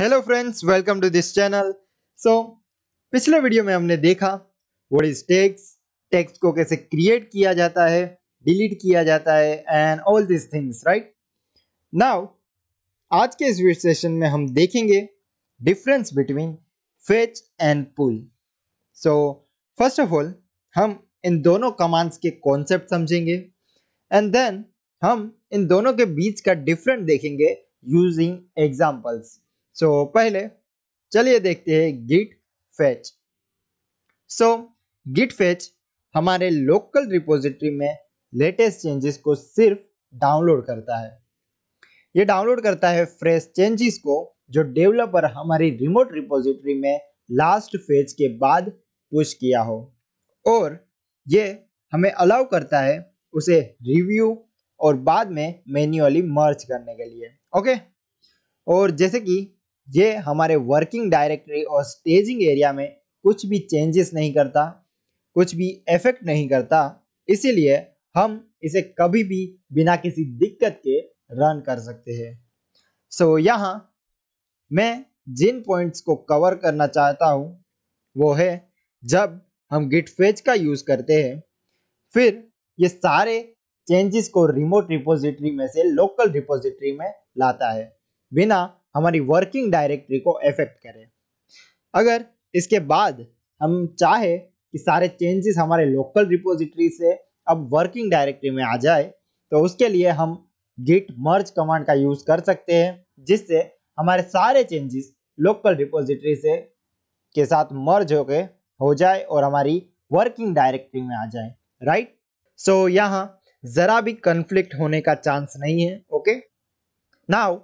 Hello friends welcome to this channel so पिछले video में हमने देखा व्हाट इज टेक्स टेक्स को कैसे क्रिएट किया जाता है डिलीट किया जाता है and all this things right now आज के इस सेशन में हम देखेंगे difference between fetch and pull so first of all हम इन दोनों कमांड्स के कॉन्सेप्ट समझेंगे एंड देन हम इन दोनों के बीच का डिफरेंट देखेंगे यूजिंग एग्जाम्पल्स सो so, पहले चलिए देखते हैं git fetch so git fetch हमारे लोकल रिपोजिटरी में लेटेस्ट चेंजेस को सिर्फ डाउनलोड करता है ये डाउनलोड करता है फ्रेश चेंजेस को जो डेवलपर हमारी रिमोट रिपोजिटरी में लास्ट फेज के बाद पुश किया हो और ये हमें अलाउ करता है उसे रिव्यू और बाद में मैन्युअली मर्ज करने के लिए ओके और जैसे कि ये हमारे वर्किंग डायरेक्टरी और स्टेजिंग एरिया में कुछ भी चेंजेस नहीं करता कुछ भी इफेक्ट नहीं करता इसीलिए हम इसे कभी भी बिना किसी दिक्कत के रन कर सकते हैं सो so, यहाँ मैं जिन पॉइंट्स को कवर करना चाहता हूँ वो है जब हम गिट फेज का यूज़ करते हैं फिर ये सारे चेंजेस को रिमोट रिपोजिटरी में से लोकल रिपोजिटरी में लाता है बिना हमारी वर्किंग डायरेक्टरी को एफेक्ट करे अगर इसके बाद हम चाहे कि सारे चेंजेस हमारे लोकल रिपोजिटरी से अब वर्किंग डायरेक्टरी में आ जाए तो उसके लिए हम गिट मर्ज कमांड का यूज कर सकते हैं जिससे हमारे सारे चेंजेस लोकल रिपोजिटरी से के साथ मर्ज होके हो जाए और हमारी वर्किंग डायरेक्टरी में आ जाए राइट सो यहाँ ज़रा भी कन्फ्लिक्ट होने का चांस नहीं है ओके नाउ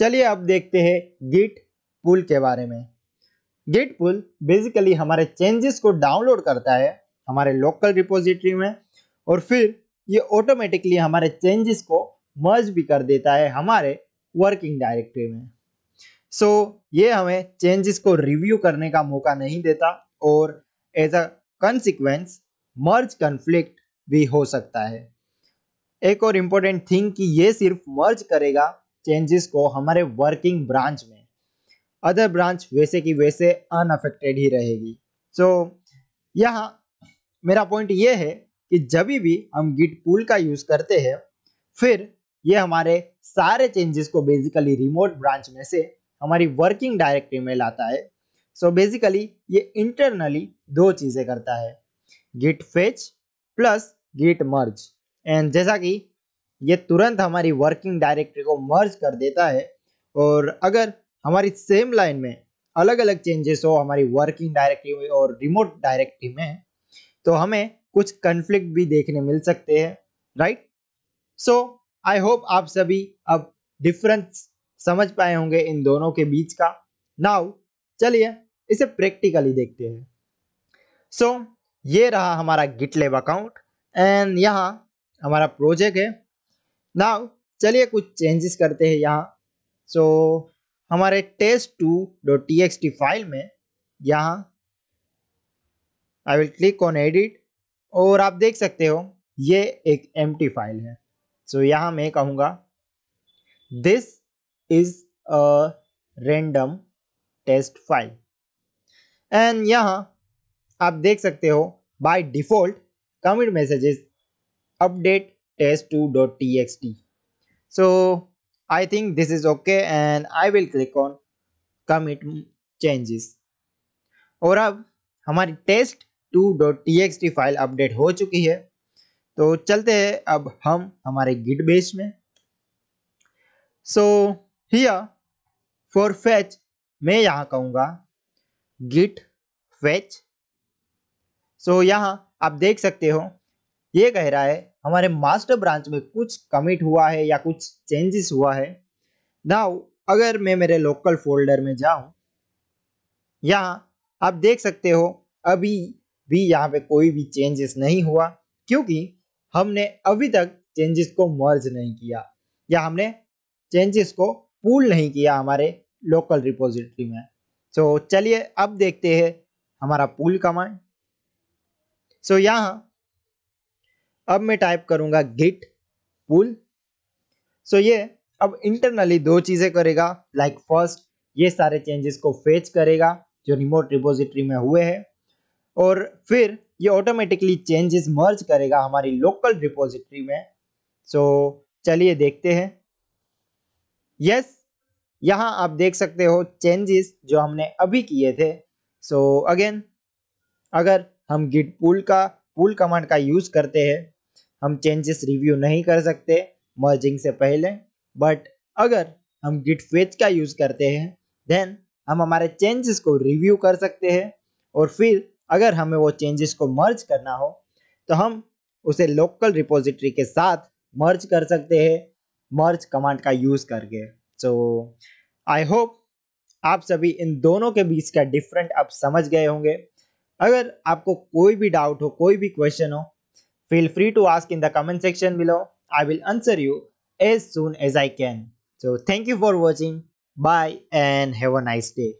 चलिए अब देखते हैं गिट पुल के बारे में गिट पुल बेसिकली हमारे चेंजेस को डाउनलोड करता है हमारे लोकल रिपोजिटरी में और फिर ये ऑटोमेटिकली हमारे चेंजेस को मर्ज भी कर देता है हमारे वर्किंग डायरेक्टरी में सो so, ये हमें चेंजेस को रिव्यू करने का मौका नहीं देता और as a consequence merge conflict भी हो सकता है एक और इम्पोर्टेंट थिंग कि ये सिर्फ मर्ज करेगा चेंजेस को हमारे वर्किंग ब्रांच में अदर ब्रांच वैसे की वैसे अनअफेक्टेड ही रहेगी सो so, यहाँ मेरा पॉइंट ये है कि जब भी हम गिट पूल का यूज़ करते हैं फिर ये हमारे सारे चेंजेस को बेसिकली रिमोट ब्रांच में से हमारी वर्किंग डायरेक्टरी में लाता है सो so बेसिकली ये इंटरनली दो चीज़ें करता है git fetch plus git merge and जैसा कि ये तुरंत हमारी वर्किंग डायरेक्टरी को मर्ज कर देता है और अगर हमारी सेम लाइन में अलग अलग चेंजेस हो हमारी वर्किंग डायरेक्टरी में और रिमोट डायरेक्टरी में तो हमें कुछ कन्फ्लिक्ट भी देखने मिल सकते हैं राइट सो आई होप आप सभी अब डिफरेंस समझ पाए होंगे इन दोनों के बीच का नाउ चलिए इसे प्रैक्टिकली देखते हैं सो so, ये रहा हमारा गिटलेब अकाउंट एंड यहाँ हमारा प्रोजेक्ट है नाउ चलिए कुछ चेंजेस करते हैं यहाँ सो so, हमारे test two dot T X T file में यहाँ I will click on edit और आप देख सकते हो ये एक एम फाइल है सो so, यहाँ मैं कहूँगा this is a random test file and यहाँ आप देख सकते हो by default commit messages update test2.txt so i think this is okay and i will click on commit changes और अब हमारी test two dot T X T file update हो चुकी है तो चलते हैं अब हम हमारे गिट बेस में सो हियर फॉर फैच मैं यहाँ कहूँगा गिट फैच सो यहाँ आप देख सकते हो ये कह रहा है हमारे मास्टर ब्रांच में कुछ कमिट हुआ है या कुछ चेंजेस हुआ है नाउ अगर मैं मेरे लोकल फोल्डर में जाऊं यहाँ आप देख सकते हो अभी भी यहाँ पे कोई भी चेंजेस नहीं हुआ क्योंकि हमने अभी तक चेंजेस को मर्ज नहीं किया या हमने चेंजेस को पूल नहीं किया हमारे लोकल रिपोजिटरी में तो so, चलिए अब देखते हैं हमारा पूल कमांड सो so, यहाँ अब मैं टाइप करूंगा गिट पुल सो ये अब इंटरनली दो चीज़ें करेगा लाइक like फर्स्ट ये सारे चेंजेस को फेच करेगा जो रिमोट रिपोजिटरी में हुए हैं और फिर ये ऑटोमेटिकली चेंजेस मर्ज करेगा हमारी लोकल रिपोजिटरी में सो so, चलिए देखते हैं यस yes, यहां आप देख सकते हो चेंजेस जो हमने अभी किए थे सो so, अगेन अगर हम गिट पुल का पुल कमांड का यूज़ करते हैं हम चेंजेस रिव्यू नहीं कर सकते मर्जिंग से पहले बट अगर हम गिट फेज का यूज़ करते हैं देन हम हमारे चेंजेस को रिव्यू कर सकते हैं और फिर अगर हमें वो चेंजेस को मर्ज करना हो तो हम उसे लोकल रिपोजिटरी के साथ मर्ज कर सकते हैं मर्ज कमांड का यूज़ करके सो आई होप आप सभी इन दोनों के बीच का डिफरेंट आप समझ गए होंगे अगर आपको कोई भी डाउट हो कोई भी क्वेश्चन हो Feel free to ask in the comment section below. I will answer you as soon as I can. So thank you for watching. Bye and have a nice day.